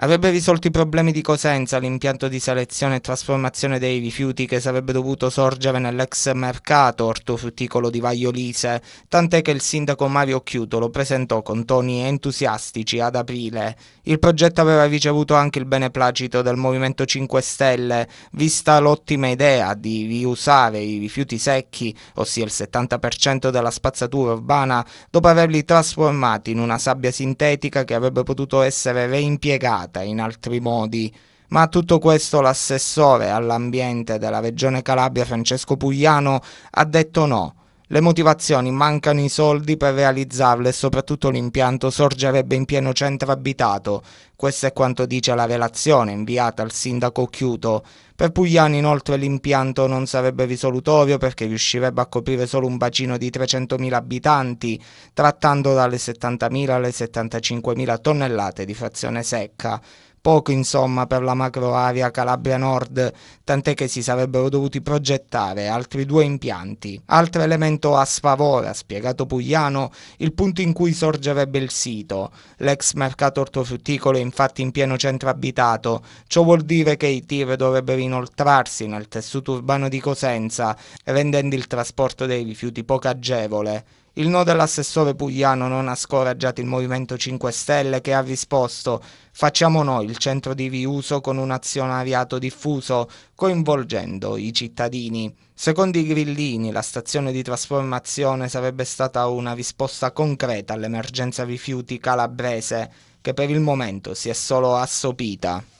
Avrebbe risolto i problemi di Cosenza l'impianto di selezione e trasformazione dei rifiuti che sarebbe dovuto sorgere nell'ex mercato ortofrutticolo di Vagliolise, tant'è che il sindaco Mario Chiuto lo presentò con toni entusiastici ad aprile. Il progetto aveva ricevuto anche il beneplacito del Movimento 5 Stelle, vista l'ottima idea di riusare i rifiuti secchi, ossia il 70% della spazzatura urbana, dopo averli trasformati in una sabbia sintetica che avrebbe potuto essere reimpiegata migliorata in altri modi, ma a tutto questo l'assessore all'ambiente della Regione Calabria Francesco Pugliano ha detto no le motivazioni mancano i soldi per realizzarle e soprattutto l'impianto sorgerebbe in pieno centro abitato. Questo è quanto dice la relazione inviata al sindaco Chiuto. Per Pugliani inoltre l'impianto non sarebbe risolutorio perché riuscirebbe a coprire solo un bacino di 300.000 abitanti, trattando dalle 70.000 alle 75.000 tonnellate di frazione secca poco insomma per la macro area Calabria Nord, tant'è che si sarebbero dovuti progettare altri due impianti. Altro elemento a sfavore, ha spiegato Pugliano, il punto in cui sorgerebbe il sito. L'ex mercato ortofrutticolo è infatti in pieno centro abitato, ciò vuol dire che i tir dovrebbero inoltrarsi nel tessuto urbano di Cosenza, rendendo il trasporto dei rifiuti poco agevole. Il no dell'assessore Pugliano non ha scoraggiato il Movimento 5 Stelle che ha risposto Facciamo noi il centro di riuso con un azionariato diffuso, coinvolgendo i cittadini. Secondo i grillini, la stazione di trasformazione sarebbe stata una risposta concreta all'emergenza rifiuti calabrese, che per il momento si è solo assopita.